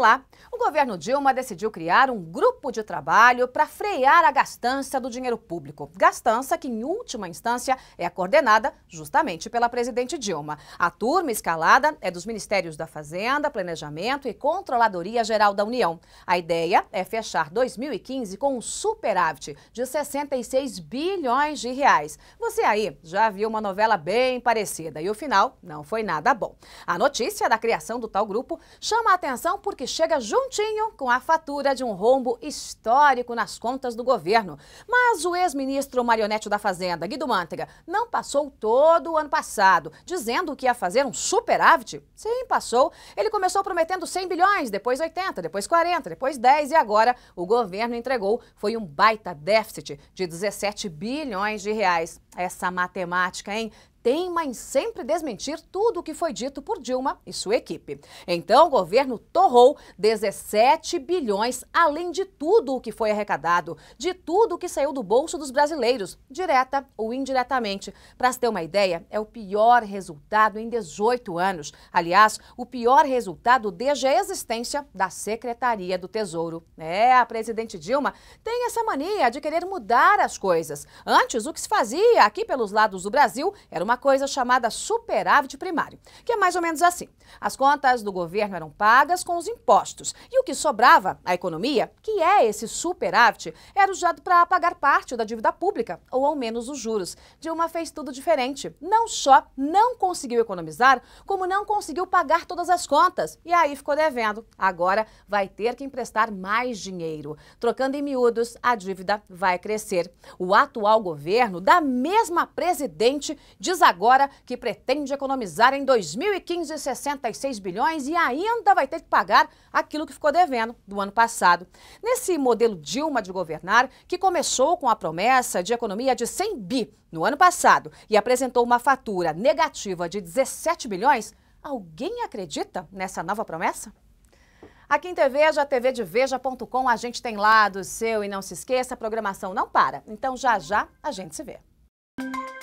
lá, o governo Dilma decidiu criar um grupo de trabalho para frear a gastança do dinheiro público. Gastança que, em última instância, é coordenada justamente pela presidente Dilma. A turma escalada é dos Ministérios da Fazenda, Planejamento e Controladoria Geral da União. A ideia é fechar 2015 com um superávit de 66 bilhões de reais. Você aí já viu uma novela bem parecida e o final não foi nada bom. A notícia da criação do tal grupo chama a atenção porque chega juntinho com a fatura de um rombo histórico nas contas do governo. Mas o ex-ministro marionete da Fazenda, Guido Mantega, não passou todo o ano passado, dizendo que ia fazer um superávit. Sim, passou. Ele começou prometendo 100 bilhões, depois 80, depois 40, depois 10 e agora o governo entregou foi um baita déficit de 17 bilhões de reais. Essa matemática, hein? teima em sempre desmentir tudo o que foi dito por Dilma e sua equipe. Então, o governo torrou 17 bilhões, além de tudo o que foi arrecadado, de tudo o que saiu do bolso dos brasileiros, direta ou indiretamente. Para se ter uma ideia, é o pior resultado em 18 anos. Aliás, o pior resultado desde a existência da Secretaria do Tesouro. É, a presidente Dilma tem essa mania de querer mudar as coisas. Antes, o que se fazia aqui pelos lados do Brasil era uma coisa chamada superávit primário, que é mais ou menos assim. As contas do governo eram pagas com os impostos e o que sobrava, a economia, que é esse superávit, era usado para pagar parte da dívida pública ou ao menos os juros. Dilma fez tudo diferente. Não só não conseguiu economizar, como não conseguiu pagar todas as contas e aí ficou devendo. Agora vai ter que emprestar mais dinheiro. Trocando em miúdos, a dívida vai crescer. O atual governo dá menos mesma presidente diz agora que pretende economizar em 2015 66 bilhões e ainda vai ter que pagar aquilo que ficou devendo do ano passado. Nesse modelo Dilma de governar, que começou com a promessa de economia de 100 bi no ano passado e apresentou uma fatura negativa de 17 bilhões, alguém acredita nessa nova promessa? Aqui em TVeja, TV de Veja.com, a gente tem lá do seu e não se esqueça, a programação não para. Então já já a gente se vê. Thank you.